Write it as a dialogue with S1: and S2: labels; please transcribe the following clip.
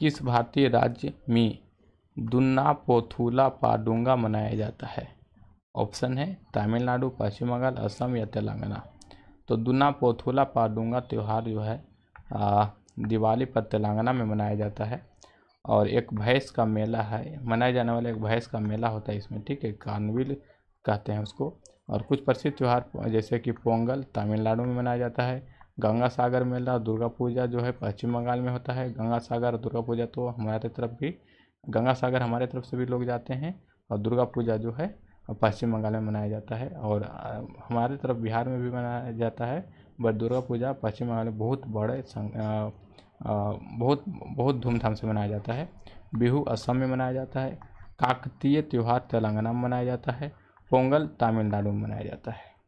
S1: किस भारतीय राज्य में दुन्ना पोथुला पाडुंगा मनाया जाता है ऑप्शन है तमिलनाडु पश्चिम बंगाल असम या तेलंगाना तो दुन्ना पोथुला पाडुंगा त्यौहार जो है आ, दिवाली पर तेलंगाना में मनाया जाता है और एक भैंस का मेला है मनाया जाने वाला एक भैंस का मेला होता है इसमें ठीक है कानविल कहते हैं उसको और कुछ प्रसिद्ध त्यौहार जैसे कि पोंगल तमिलनाडु में मनाया जाता है गंगा सागर मेला दुर्गा पूजा जो है पश्चिम बंगाल में होता है गंगा सागर दुर्गा पूजा तो हमारे तरफ भी गंगा सागर हमारे तरफ से भी लोग जाते हैं और दुर्गा पूजा जो है पश्चिम बंगाल में मनाया जाता है और हमारे तरफ बिहार में भी मनाया जाता है बट दुर्गा पूजा पश्चिम बंगाल में बहुत बड़े आ, आ, बहुत बहुत धूमधाम से मनाया जाता है बिहू असम में मनाया जाता है काकतीय त्यौहार तेलंगाना में मनाया जाता है पोंगल तमिलनाडु में मनाया जाता है